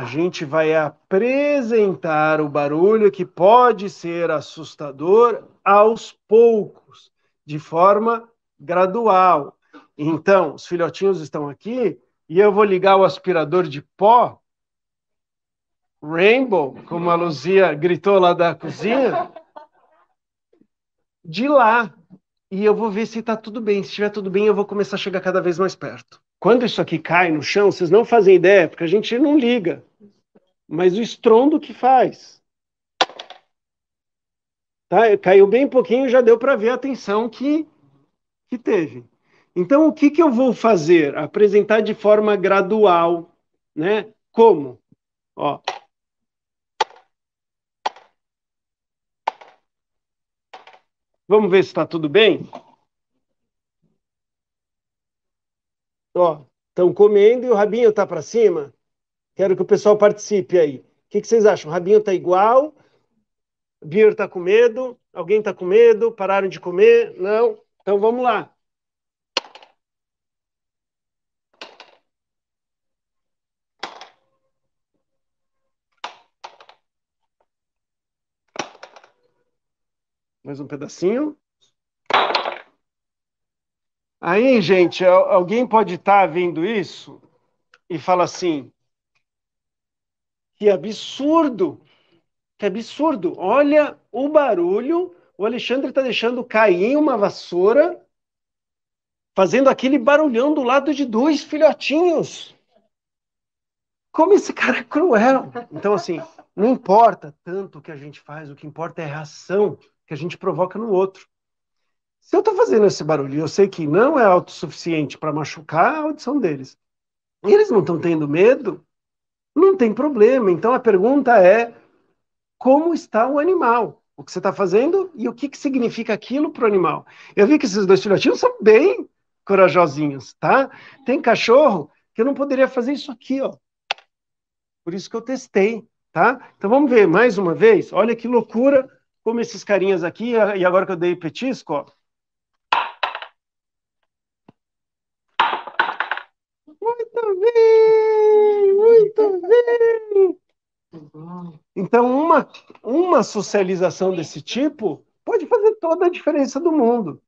a gente vai apresentar o barulho que pode ser assustador aos poucos, de forma gradual. Então, os filhotinhos estão aqui e eu vou ligar o aspirador de pó. Rainbow, como a Luzia gritou lá da cozinha, de lá. E eu vou ver se está tudo bem. Se estiver tudo bem, eu vou começar a chegar cada vez mais perto. Quando isso aqui cai no chão, vocês não fazem ideia, porque a gente não liga mas o estrondo que faz. Tá? Caiu bem pouquinho, já deu para ver a tensão que, que teve. Então, o que, que eu vou fazer? Apresentar de forma gradual, né? Como? Ó. Vamos ver se está tudo bem? Ó, estão comendo e o rabinho está para cima. Quero que o pessoal participe aí. O que, que vocês acham? O rabinho está igual? O Beer está com medo? Alguém está com medo? Pararam de comer? Não? Então vamos lá. Mais um pedacinho. Aí, gente, alguém pode estar tá vendo isso e fala assim: que absurdo! Que absurdo! Olha o barulho. O Alexandre está deixando cair uma vassoura, fazendo aquele barulhão do lado de dois filhotinhos. Como esse cara é cruel! Então, assim, não importa tanto o que a gente faz, o que importa é a reação que a gente provoca no outro. Se eu estou fazendo esse barulho eu sei que não é autossuficiente para machucar a audição deles, e eles não estão tendo medo, não tem problema. Então a pergunta é: como está o animal? O que você está fazendo e o que, que significa aquilo para o animal? Eu vi que esses dois filhotinhos são bem corajosinhos, tá? Tem cachorro que eu não poderia fazer isso aqui, ó. Por isso que eu testei, tá? Então vamos ver mais uma vez. Olha que loucura como esses carinhas aqui, e agora que eu dei petisco, ó. Então, uma, uma socialização desse tipo pode fazer toda a diferença do mundo.